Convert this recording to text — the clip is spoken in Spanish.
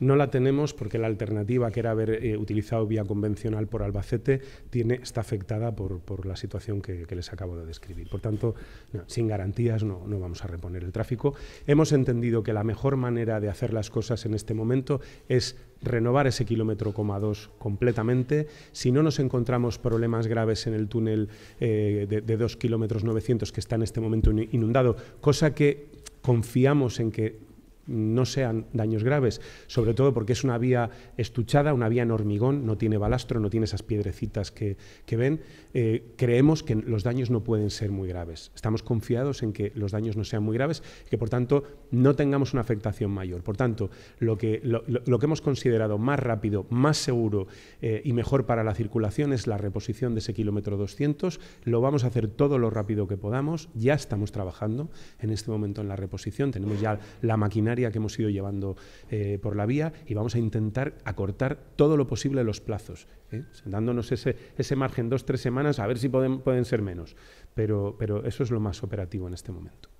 No la tenemos porque la alternativa, que era haber eh, utilizado vía convencional por Albacete, está afectada por, la situación que, les acabo de describir. Por tanto, sin garantías no, vamos a reponer el tráfico. Hemos entendido que la mejor manera de hacer las cosas en este momento es renovar ese kilómetro coma dos completamente. Si no nos encontramos problemas graves en el túnel eh, de, de kilómetros 900 que está en este momento inundado, cosa que confiamos en que no sean daños graves, sobre todo porque es una vía estuchada, una vía en hormigón, no tiene balastro, no tiene esas piedrecitas que, ven, eh, creemos que los daños no pueden ser muy graves. Estamos confiados en que los daños no sean muy graves y que, por tanto, no tengamos una afectación mayor. Por tanto, lo que, lo, que hemos considerado más rápido, más seguro eh, y mejor para la circulación es la reposición de ese kilómetro 200. Lo vamos a hacer todo lo rápido que podamos. Ya estamos trabajando en este momento en la reposición. Tenemos ya la maquinaria que hemos ido llevando eh, por la vía y vamos a intentar acortar todo lo posible los plazos, ¿eh? dándonos ese, ese margen dos, tres semanas, a ver si pueden, pueden ser menos. Pero, pero eso es lo más operativo en este momento.